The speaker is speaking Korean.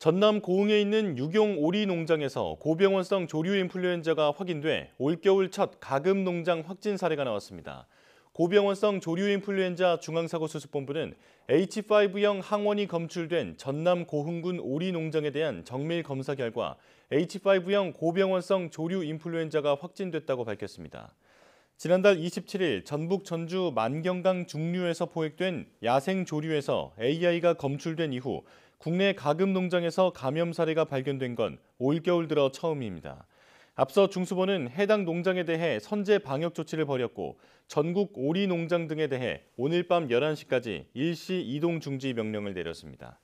전남 고흥에 있는 유경 오리 농장에서 고병원성 조류 인플루엔자가 확인돼 올겨울 첫 가금 농장 확진 사례가 나왔습니다. 고병원성 조류 인플루엔자 중앙사고수습본부는 H5형 항원이 검출된 전남 고흥군 오리 농장에 대한 정밀 검사 결과 H5형 고병원성 조류 인플루엔자가 확진됐다고 밝혔습니다. 지난달 27일 전북 전주 만경강 중류에서 포획된 야생 조류에서 AI가 검출된 이후 국내 가금 농장에서 감염 사례가 발견된 건 올겨울 들어 처음입니다. 앞서 중수본은 해당 농장에 대해 선제 방역 조치를 벌였고 전국 오리 농장 등에 대해 오늘 밤 11시까지 일시 이동 중지 명령을 내렸습니다.